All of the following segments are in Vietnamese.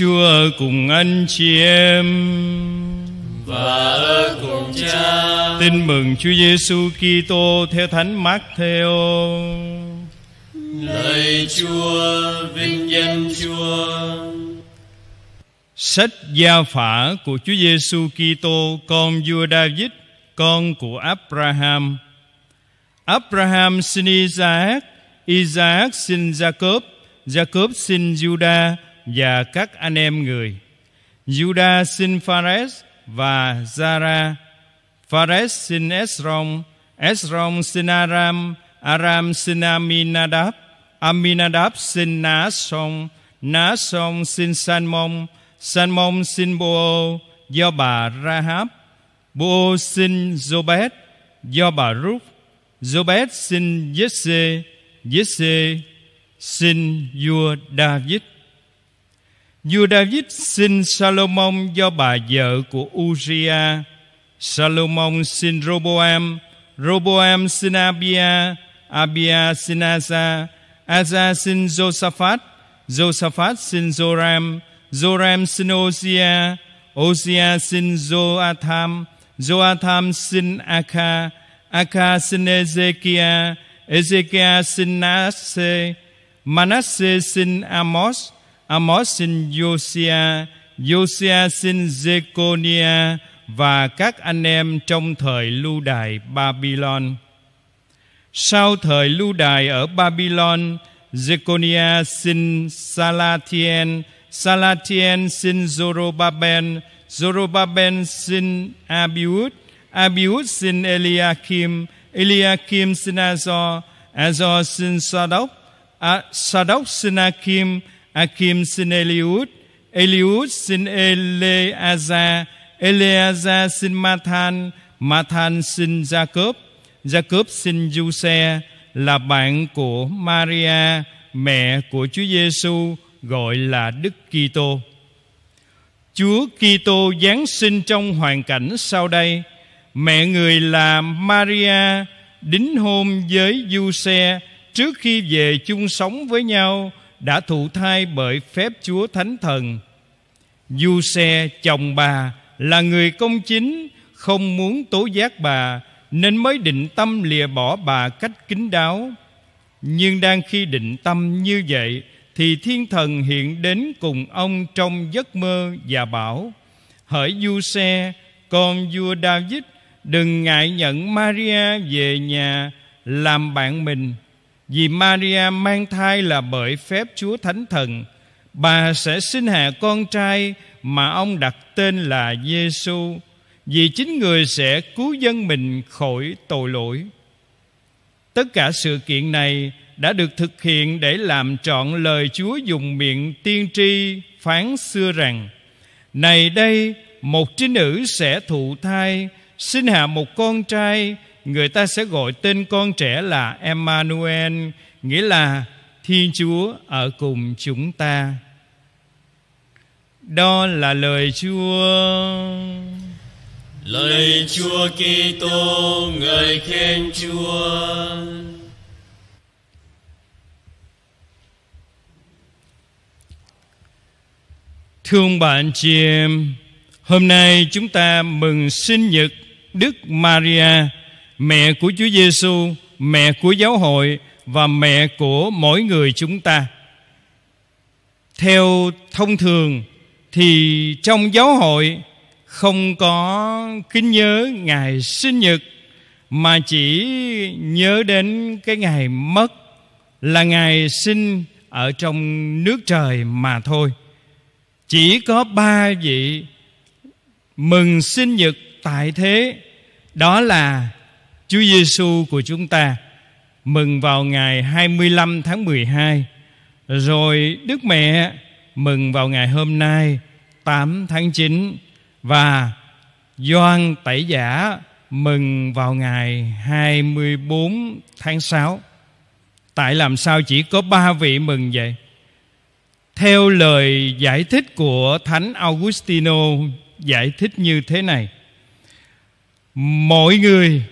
Chúa cùng anh chị em và ở cùng Cha. Tin mừng Chúa Giêsu Kitô theo Thánh Mát Theo. Lời Chúa, vinh danh Chúa. Sách gia phả của Chúa Giêsu Kitô, con vua David, con của Abraham. Abraham sinh Isaac, Isaac sinh Jacob, Jacob sinh Judah, và các anh em người Judah sinh Phares và Zara Phares sinh Esrom Esrom sinh Aram Aram sinh Aminadab Aminadab sinh Naasong Naasong sinh Sanmon Sanmon sinh Boô do bà Rahab Boô sinh Jobet do bà Ruth Jobet sinh Jesse Jesse sinh vua David Vua David xin Salomon do bà vợ của uria Salomon xin Roboam Roboam xin Abia Abia xin Asa Asa xin Josaphat Josaphat xin Joram Joram xin Osia Osia xin Joatham Joatham xin akha akha xin Ezekiah Ezekiah xin Manasseh Manasseh xin Amos Amos sinh Yosia, Yosia sinh Zeconia và các anh em trong thời lưu đài Babylon. Sau thời lưu đài ở Babylon, Zeconia sinh Salatien, Salatien sinh Zorobabel, Zorobabel sinh Abiud, Abiud sinh Eliakim, Eliakim sinh Azor, Azor sinh Sadoc, à, Sadoc sinh Akim, Akim sinh Eliud, Eliud sinh Eleazar, Eleazar sinh Mathan, Mathan sinh Jacob, Jacob sinh Giuse là bạn của Maria, mẹ của Chúa Giêsu gọi là Đức Kitô. Chúa Kitô giáng sinh trong hoàn cảnh sau đây. Mẹ người là Maria đính hôn với Giuse trước khi về chung sống với nhau đã thụ thai bởi phép Chúa Thánh Thần. Du xe chồng bà là người công chính không muốn tố giác bà nên mới định tâm lìa bỏ bà cách kín đáo. Nhưng đang khi định tâm như vậy thì thiên thần hiện đến cùng ông trong giấc mơ và bảo hỡi du xe con vua david đừng ngại nhận maria về nhà làm bạn mình vì Maria mang thai là bởi phép Chúa Thánh Thần Bà sẽ sinh hạ con trai mà ông đặt tên là Giêsu Vì chính người sẽ cứu dân mình khỏi tội lỗi Tất cả sự kiện này đã được thực hiện để làm trọn lời Chúa dùng miệng tiên tri phán xưa rằng Này đây một trinh nữ sẽ thụ thai sinh hạ một con trai người ta sẽ gọi tên con trẻ là Emmanuel, nghĩa là Thiên Chúa ở cùng chúng ta. Đó là lời Chúa. Lời Chúa Kitô người khen Chúa. Thương bạn chị em, hôm nay chúng ta mừng sinh nhật Đức Maria mẹ của Chúa Giêsu, mẹ của giáo hội và mẹ của mỗi người chúng ta. Theo thông thường thì trong giáo hội không có kính nhớ ngày sinh nhật mà chỉ nhớ đến cái ngày mất là ngày sinh ở trong nước trời mà thôi. Chỉ có ba vị mừng sinh nhật tại thế đó là Chúa Giêsu của chúng ta mừng vào ngày 25 tháng 12 rồi Đức Mẹ mừng vào ngày hôm nay 8 tháng 9 và Doan Tẩy Giả mừng vào ngày 24 tháng 6. Tại làm sao chỉ có ba vị mừng vậy? Theo lời giải thích của Thánh Augustino giải thích như thế này. Mọi người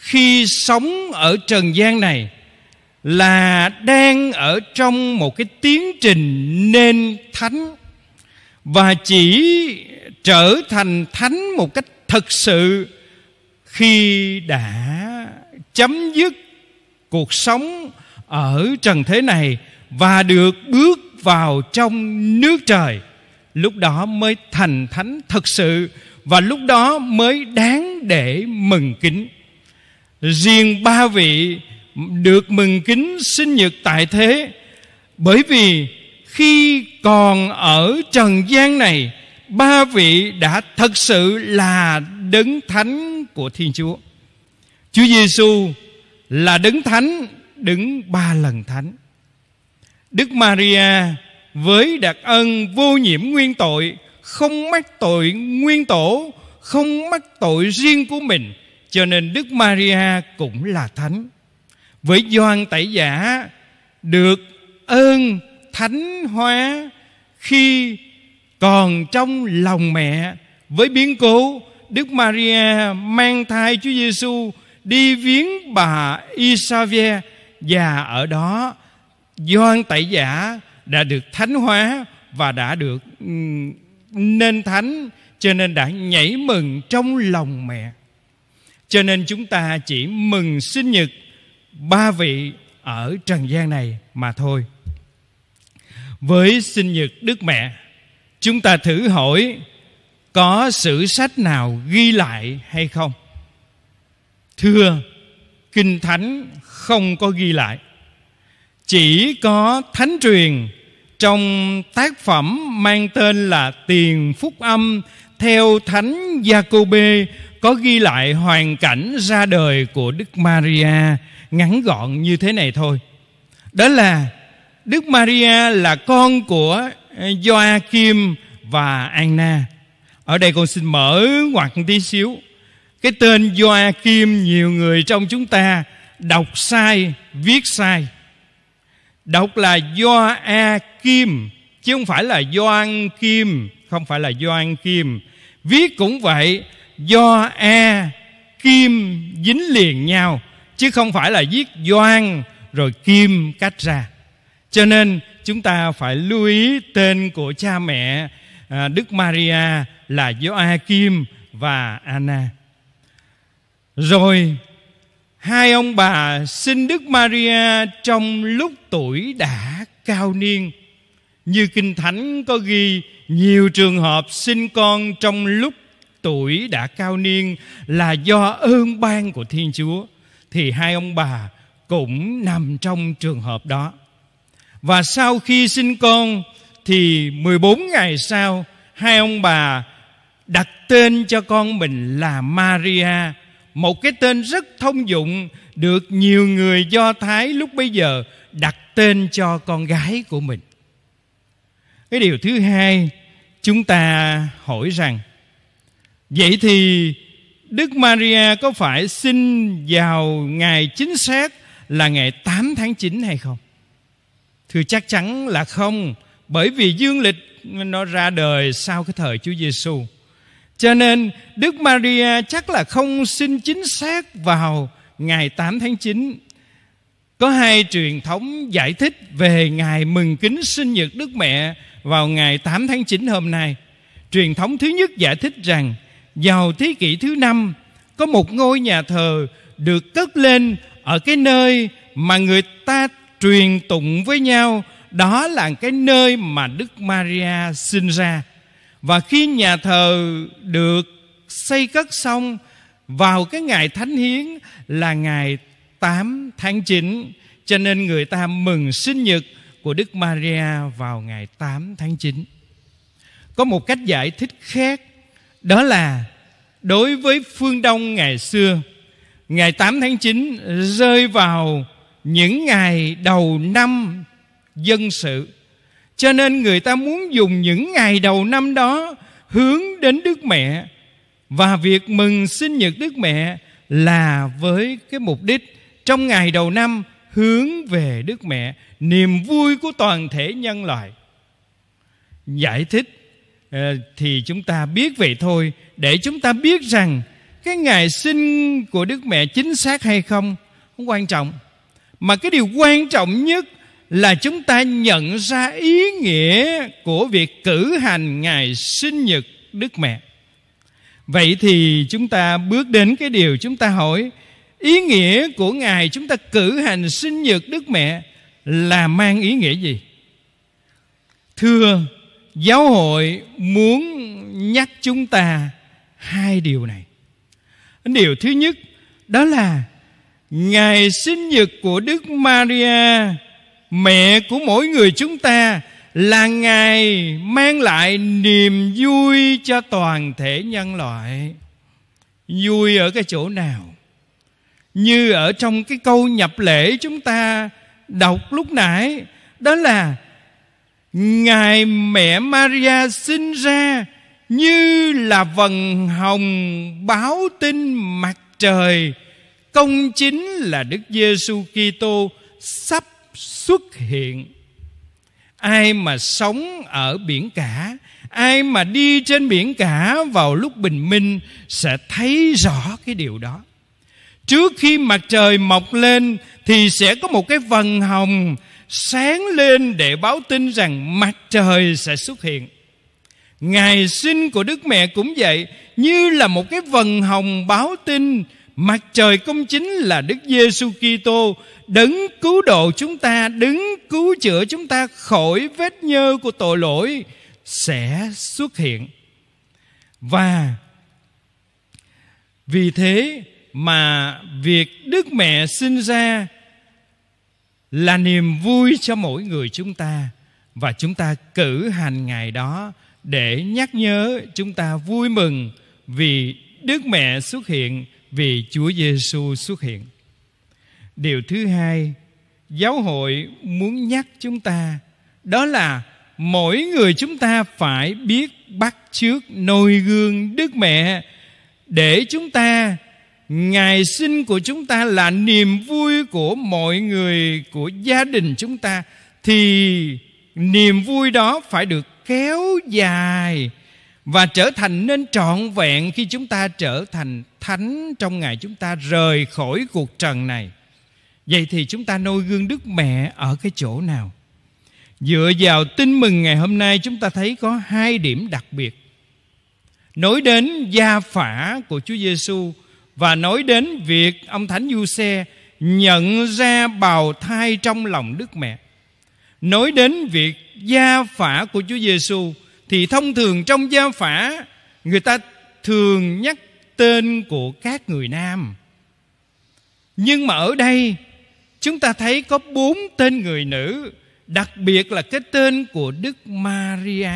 khi sống ở trần gian này là đang ở trong một cái tiến trình nên thánh và chỉ trở thành thánh một cách thật sự khi đã chấm dứt cuộc sống ở trần thế này và được bước vào trong nước trời lúc đó mới thành thánh thật sự và lúc đó mới đáng để mừng kính riêng ba vị được mừng kính sinh nhật tại thế bởi vì khi còn ở trần gian này ba vị đã thật sự là đấng thánh của Thiên Chúa. Chúa Giêsu là đấng thánh, đứng ba lần thánh. Đức Maria với đặc ân vô nhiễm nguyên tội, không mắc tội nguyên tổ, không mắc tội riêng của mình cho nên Đức Maria cũng là thánh Với Doan Tẩy Giả Được ơn thánh hóa Khi còn trong lòng mẹ Với biến cố Đức Maria mang thai Chúa Giêsu đi viếng bà Isavier và ở đó Doan Tẩy Giả đã được thánh hóa và đã được nên thánh cho nên đã nhảy mừng trong lòng mẹ cho nên chúng ta chỉ mừng sinh nhật ba vị ở trần gian này mà thôi với sinh nhật đức mẹ chúng ta thử hỏi có sử sách nào ghi lại hay không thưa kinh thánh không có ghi lại chỉ có thánh truyền trong tác phẩm mang tên là tiền phúc âm theo thánh Giacôbê có ghi lại hoàn cảnh ra đời của Đức Maria ngắn gọn như thế này thôi. Đó là Đức Maria là con của Joachim và Anna. Ở đây con xin mở ngoặc tí xíu. Cái tên Joachim nhiều người trong chúng ta đọc sai, viết sai. Đọc là Joachim chứ không phải là Joan Kim, không phải là Joan Kim. Viết cũng vậy, do a e, kim dính liền nhau chứ không phải là viết doan rồi kim cách ra cho nên chúng ta phải lưu ý tên của cha mẹ à, đức maria là do kim và anna rồi hai ông bà sinh đức maria trong lúc tuổi đã cao niên như kinh thánh có ghi nhiều trường hợp sinh con trong lúc tuổi đã cao niên là do ơn ban của Thiên Chúa thì hai ông bà cũng nằm trong trường hợp đó. Và sau khi sinh con thì 14 ngày sau hai ông bà đặt tên cho con mình là Maria, một cái tên rất thông dụng được nhiều người Do Thái lúc bây giờ đặt tên cho con gái của mình. Cái điều thứ hai, chúng ta hỏi rằng Vậy thì Đức Maria có phải sinh vào ngày chính xác là ngày 8 tháng 9 hay không? Thưa chắc chắn là không, bởi vì dương lịch nó ra đời sau cái thời Chúa Giêsu. Cho nên Đức Maria chắc là không sinh chính xác vào ngày 8 tháng 9. Có hai truyền thống giải thích về ngày mừng kính sinh nhật Đức Mẹ vào ngày 8 tháng 9 hôm nay. Truyền thống thứ nhất giải thích rằng vào thế kỷ thứ năm có một ngôi nhà thờ được cất lên ở cái nơi mà người ta truyền tụng với nhau đó là cái nơi mà Đức Maria sinh ra. Và khi nhà thờ được xây cất xong vào cái ngày thánh hiến là ngày 8 tháng 9 cho nên người ta mừng sinh nhật của Đức Maria vào ngày 8 tháng 9. Có một cách giải thích khác đó là đối với phương Đông ngày xưa Ngày 8 tháng 9 rơi vào những ngày đầu năm dân sự Cho nên người ta muốn dùng những ngày đầu năm đó Hướng đến Đức Mẹ Và việc mừng sinh nhật Đức Mẹ Là với cái mục đích Trong ngày đầu năm hướng về Đức Mẹ Niềm vui của toàn thể nhân loại Giải thích Ờ, thì chúng ta biết vậy thôi để chúng ta biết rằng cái ngày sinh của đức mẹ chính xác hay không không quan trọng mà cái điều quan trọng nhất là chúng ta nhận ra ý nghĩa của việc cử hành ngày sinh nhật đức mẹ vậy thì chúng ta bước đến cái điều chúng ta hỏi ý nghĩa của ngày chúng ta cử hành sinh nhật đức mẹ là mang ý nghĩa gì thưa giáo hội muốn nhắc chúng ta hai điều này điều thứ nhất đó là ngày sinh nhật của đức maria mẹ của mỗi người chúng ta là ngày mang lại niềm vui cho toàn thể nhân loại vui ở cái chỗ nào như ở trong cái câu nhập lễ chúng ta đọc lúc nãy đó là Ngài mẹ Maria sinh ra như là vầng hồng báo tin mặt trời công chính là Đức Giêsu Kitô sắp xuất hiện. Ai mà sống ở biển cả, ai mà đi trên biển cả vào lúc bình minh sẽ thấy rõ cái điều đó. Trước khi mặt trời mọc lên thì sẽ có một cái vầng hồng sáng lên để báo tin rằng mặt trời sẽ xuất hiện ngày sinh của đức mẹ cũng vậy như là một cái vần hồng báo tin mặt trời công chính là đức giêsu kitô đứng cứu độ chúng ta đứng cứu chữa chúng ta khỏi vết nhơ của tội lỗi sẽ xuất hiện và vì thế mà việc đức mẹ sinh ra là niềm vui cho mỗi người chúng ta và chúng ta cử hành ngày đó để nhắc nhớ chúng ta vui mừng vì Đức Mẹ xuất hiện, vì Chúa Giêsu xuất hiện. Điều thứ hai, giáo hội muốn nhắc chúng ta đó là mỗi người chúng ta phải biết bắt chước noi gương Đức Mẹ để chúng ta ngày sinh của chúng ta là niềm vui của mọi người của gia đình chúng ta thì niềm vui đó phải được kéo dài và trở thành nên trọn vẹn khi chúng ta trở thành thánh trong ngày chúng ta rời khỏi cuộc trần này vậy thì chúng ta noi gương đức mẹ ở cái chỗ nào dựa vào tin mừng ngày hôm nay chúng ta thấy có hai điểm đặc biệt nối đến gia phả của Chúa Giêsu và nói đến việc ông Thánh Du Xe nhận ra bào thai trong lòng Đức Mẹ. Nói đến việc gia phả của Chúa Giêsu thì thông thường trong gia phả người ta thường nhắc tên của các người nam. Nhưng mà ở đây chúng ta thấy có bốn tên người nữ, đặc biệt là cái tên của Đức Maria.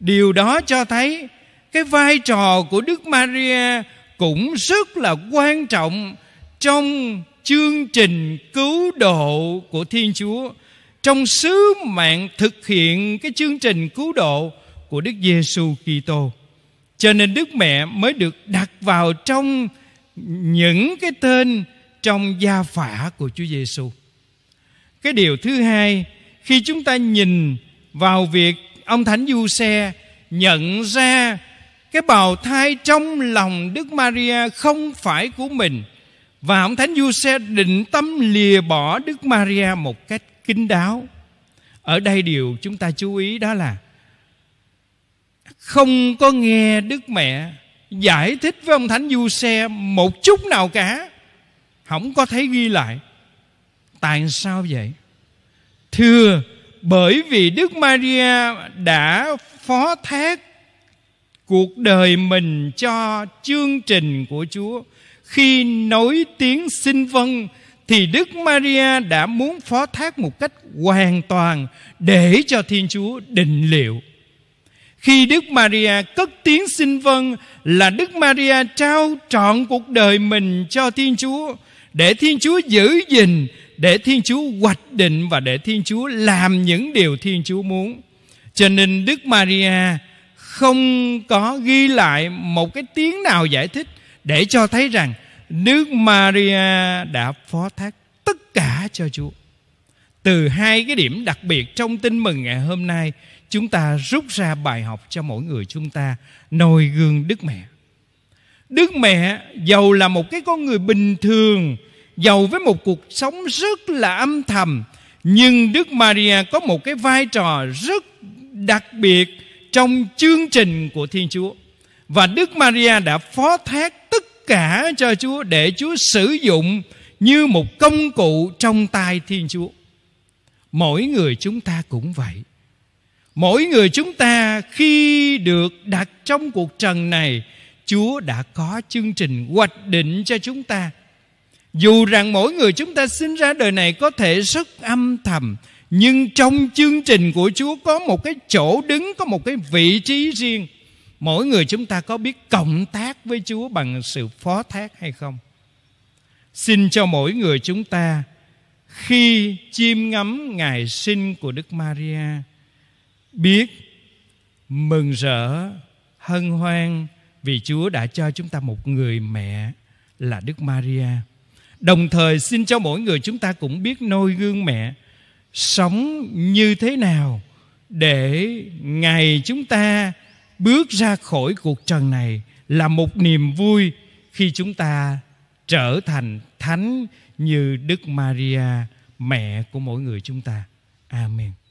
Điều đó cho thấy cái vai trò của Đức Maria cũng rất là quan trọng trong chương trình cứu độ của Thiên Chúa, trong sứ mạng thực hiện cái chương trình cứu độ của Đức Giêsu Kitô. Cho nên Đức Mẹ mới được đặt vào trong những cái tên trong gia phả của Chúa Giêsu. Cái điều thứ hai, khi chúng ta nhìn vào việc ông Thánh Du Xe nhận ra cái bào thai trong lòng Đức Maria không phải của mình và ông Thánh Giuse định tâm lìa bỏ Đức Maria một cách kín đáo. Ở đây điều chúng ta chú ý đó là không có nghe Đức Mẹ giải thích với ông Thánh Giuse một chút nào cả. Không có thấy ghi lại. Tại sao vậy? Thưa bởi vì Đức Maria đã phó thác cuộc đời mình cho chương trình của Chúa. Khi nói tiếng xin vâng thì Đức Maria đã muốn phó thác một cách hoàn toàn để cho Thiên Chúa định liệu. Khi Đức Maria cất tiếng xin vâng là Đức Maria trao trọn cuộc đời mình cho Thiên Chúa để Thiên Chúa giữ gìn, để Thiên Chúa hoạch định và để Thiên Chúa làm những điều Thiên Chúa muốn. Cho nên Đức Maria không có ghi lại một cái tiếng nào giải thích để cho thấy rằng Đức Maria đã phó thác tất cả cho Chúa. Từ hai cái điểm đặc biệt trong tin mừng ngày hôm nay, chúng ta rút ra bài học cho mỗi người chúng ta noi gương Đức Mẹ. Đức Mẹ giàu là một cái con người bình thường, giàu với một cuộc sống rất là âm thầm, nhưng Đức Maria có một cái vai trò rất đặc biệt trong chương trình của Thiên Chúa. Và Đức Maria đã phó thác tất cả cho Chúa để Chúa sử dụng như một công cụ trong tay Thiên Chúa. Mỗi người chúng ta cũng vậy. Mỗi người chúng ta khi được đặt trong cuộc trần này, Chúa đã có chương trình hoạch định cho chúng ta. Dù rằng mỗi người chúng ta sinh ra đời này có thể rất âm thầm, nhưng trong chương trình của Chúa có một cái chỗ đứng, có một cái vị trí riêng. Mỗi người chúng ta có biết cộng tác với Chúa bằng sự phó thác hay không? Xin cho mỗi người chúng ta khi chiêm ngắm ngày sinh của Đức Maria biết mừng rỡ, hân hoan vì Chúa đã cho chúng ta một người mẹ là Đức Maria. Đồng thời xin cho mỗi người chúng ta cũng biết noi gương mẹ sống như thế nào để ngày chúng ta bước ra khỏi cuộc trần này là một niềm vui khi chúng ta trở thành thánh như Đức Maria mẹ của mỗi người chúng ta. Amen.